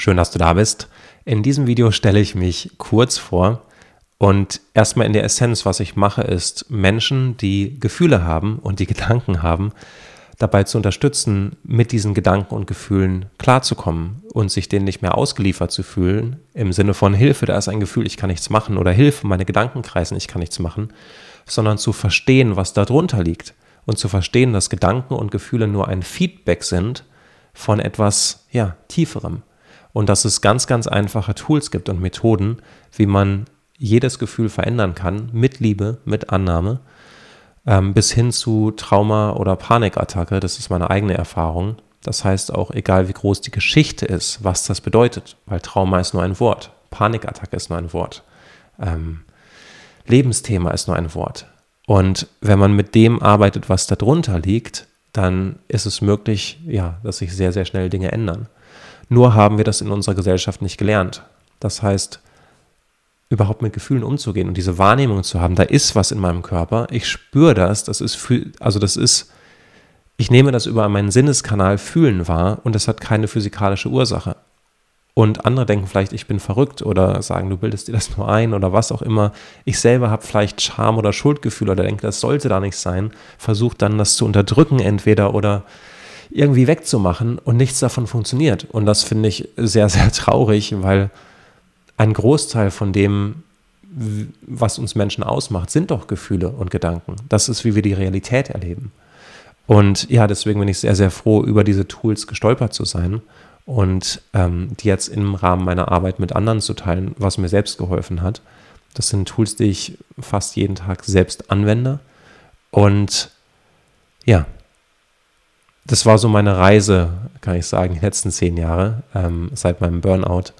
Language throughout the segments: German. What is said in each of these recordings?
Schön, dass du da bist. In diesem Video stelle ich mich kurz vor und erstmal in der Essenz, was ich mache, ist Menschen, die Gefühle haben und die Gedanken haben, dabei zu unterstützen, mit diesen Gedanken und Gefühlen klarzukommen und sich denen nicht mehr ausgeliefert zu fühlen, im Sinne von Hilfe, da ist ein Gefühl, ich kann nichts machen oder Hilfe, meine Gedanken kreisen, ich kann nichts machen, sondern zu verstehen, was darunter liegt und zu verstehen, dass Gedanken und Gefühle nur ein Feedback sind von etwas, ja, tieferem und dass es ganz, ganz einfache Tools gibt und Methoden, wie man jedes Gefühl verändern kann, mit Liebe, mit Annahme, ähm, bis hin zu Trauma oder Panikattacke. Das ist meine eigene Erfahrung. Das heißt auch, egal wie groß die Geschichte ist, was das bedeutet, weil Trauma ist nur ein Wort, Panikattacke ist nur ein Wort, ähm, Lebensthema ist nur ein Wort. Und wenn man mit dem arbeitet, was darunter liegt, dann ist es möglich, ja, dass sich sehr, sehr schnell Dinge ändern. Nur haben wir das in unserer Gesellschaft nicht gelernt. Das heißt, überhaupt mit Gefühlen umzugehen und diese Wahrnehmung zu haben, da ist was in meinem Körper, ich spüre das, das ist, also das ist, ich nehme das über meinen Sinneskanal fühlen wahr und das hat keine physikalische Ursache. Und andere denken vielleicht, ich bin verrückt oder sagen, du bildest dir das nur ein oder was auch immer. Ich selber habe vielleicht Scham oder Schuldgefühl oder denke, das sollte da nicht sein. versuche dann, das zu unterdrücken entweder oder irgendwie wegzumachen und nichts davon funktioniert. Und das finde ich sehr, sehr traurig, weil ein Großteil von dem, was uns Menschen ausmacht, sind doch Gefühle und Gedanken. Das ist, wie wir die Realität erleben. Und ja, deswegen bin ich sehr, sehr froh, über diese Tools gestolpert zu sein und ähm, die jetzt im Rahmen meiner Arbeit mit anderen zu teilen, was mir selbst geholfen hat. Das sind Tools, die ich fast jeden Tag selbst anwende. Und ja, das war so meine Reise, kann ich sagen, die letzten zehn Jahre ähm, seit meinem Burnout,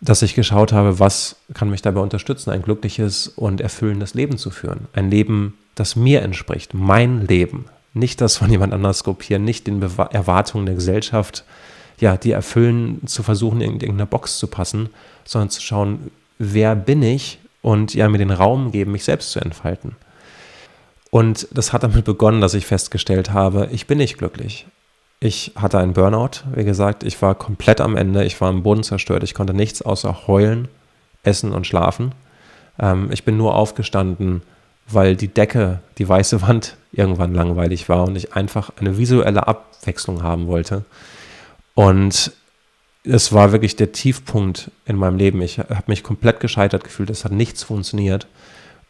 dass ich geschaut habe, was kann mich dabei unterstützen, ein glückliches und erfüllendes Leben zu führen. Ein Leben, das mir entspricht, mein Leben. Nicht das von jemand anders kopieren, nicht den Bewa Erwartungen der Gesellschaft, ja, die erfüllen, zu versuchen, in irgendeiner Box zu passen, sondern zu schauen, wer bin ich und ja, mir den Raum geben, mich selbst zu entfalten. Und das hat damit begonnen, dass ich festgestellt habe, ich bin nicht glücklich. Ich hatte einen Burnout, wie gesagt, ich war komplett am Ende, ich war am Boden zerstört, ich konnte nichts außer heulen, essen und schlafen. Ähm, ich bin nur aufgestanden, weil die Decke, die weiße Wand irgendwann langweilig war und ich einfach eine visuelle Abwechslung haben wollte. Und es war wirklich der Tiefpunkt in meinem Leben. Ich habe mich komplett gescheitert gefühlt, es hat nichts funktioniert.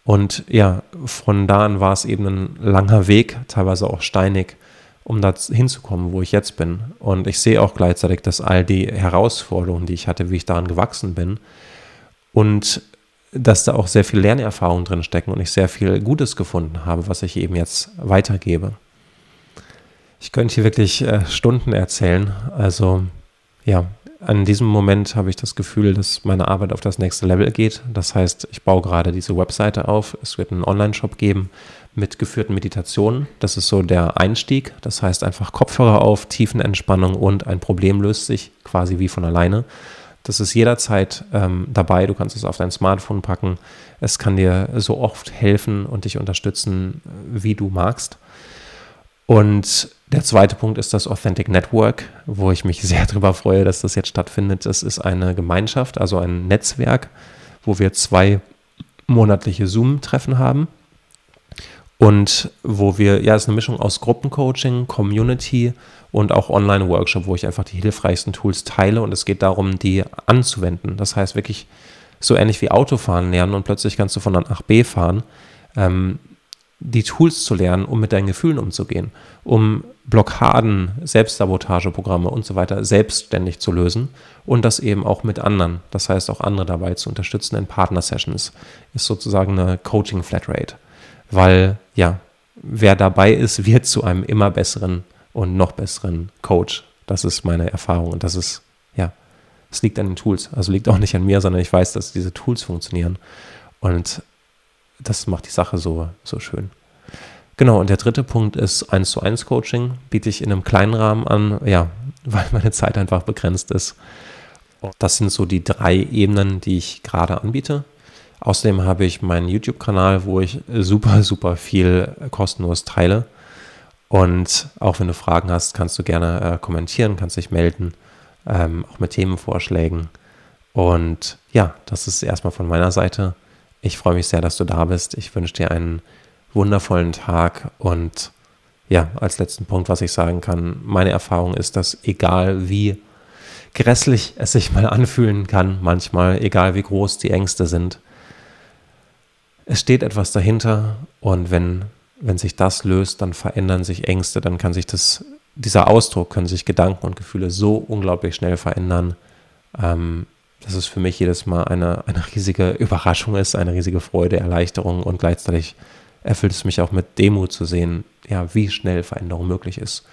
Und ja, von da an war es eben ein langer Weg, teilweise auch steinig, um da hinzukommen, wo ich jetzt bin. Und ich sehe auch gleichzeitig, dass all die Herausforderungen, die ich hatte, wie ich daran gewachsen bin und dass da auch sehr viel Lernerfahrung drin stecken und ich sehr viel Gutes gefunden habe, was ich eben jetzt weitergebe. Ich könnte hier wirklich äh, Stunden erzählen. Also ja, an diesem Moment habe ich das Gefühl, dass meine Arbeit auf das nächste Level geht. Das heißt, ich baue gerade diese Webseite auf. Es wird einen Online-Shop geben mit geführten Meditationen. Das ist so der Einstieg. Das heißt einfach Kopfhörer auf, Tiefenentspannung und ein Problem löst sich quasi wie von alleine. Das ist jederzeit ähm, dabei. Du kannst es auf dein Smartphone packen. Es kann dir so oft helfen und dich unterstützen, äh, wie du magst. Und der zweite Punkt ist das Authentic Network, wo ich mich sehr darüber freue, dass das jetzt stattfindet. Das ist eine Gemeinschaft, also ein Netzwerk, wo wir zwei monatliche Zoom-Treffen haben und wo wir, ja, es ist eine Mischung aus Gruppencoaching, Community und auch Online-Workshop, wo ich einfach die hilfreichsten Tools teile und es geht darum, die anzuwenden. Das heißt wirklich so ähnlich wie Autofahren lernen und plötzlich kannst du von A nach B fahren. Ähm, die Tools zu lernen, um mit deinen Gefühlen umzugehen, um Blockaden, Selbstsabotageprogramme und so weiter selbstständig zu lösen und das eben auch mit anderen, das heißt auch andere dabei zu unterstützen in Partner-Sessions, ist sozusagen eine Coaching-Flatrate, weil ja, wer dabei ist, wird zu einem immer besseren und noch besseren Coach. Das ist meine Erfahrung und das ist, ja, es liegt an den Tools, also liegt auch nicht an mir, sondern ich weiß, dass diese Tools funktionieren und das macht die Sache so, so schön. Genau, und der dritte Punkt ist 1 zu 1 Coaching, biete ich in einem kleinen Rahmen an, ja, weil meine Zeit einfach begrenzt ist. Das sind so die drei Ebenen, die ich gerade anbiete. Außerdem habe ich meinen YouTube-Kanal, wo ich super, super viel kostenlos teile. Und auch wenn du Fragen hast, kannst du gerne äh, kommentieren, kannst dich melden, ähm, auch mit Themenvorschlägen. Und ja, das ist erstmal von meiner Seite. Ich freue mich sehr, dass du da bist. Ich wünsche dir einen wundervollen Tag und ja, als letzten Punkt, was ich sagen kann, meine Erfahrung ist, dass egal wie grässlich es sich mal anfühlen kann, manchmal, egal wie groß die Ängste sind, es steht etwas dahinter und wenn, wenn sich das löst, dann verändern sich Ängste, dann kann sich das, dieser Ausdruck, können sich Gedanken und Gefühle so unglaublich schnell verändern. Ähm, dass es für mich jedes Mal eine, eine riesige Überraschung ist, eine riesige Freude, Erleichterung und gleichzeitig erfüllt es mich auch mit Demut zu sehen, ja, wie schnell Veränderung möglich ist,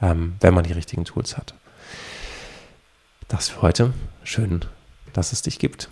ähm, wenn man die richtigen Tools hat. Das für heute. Schön, dass es dich gibt.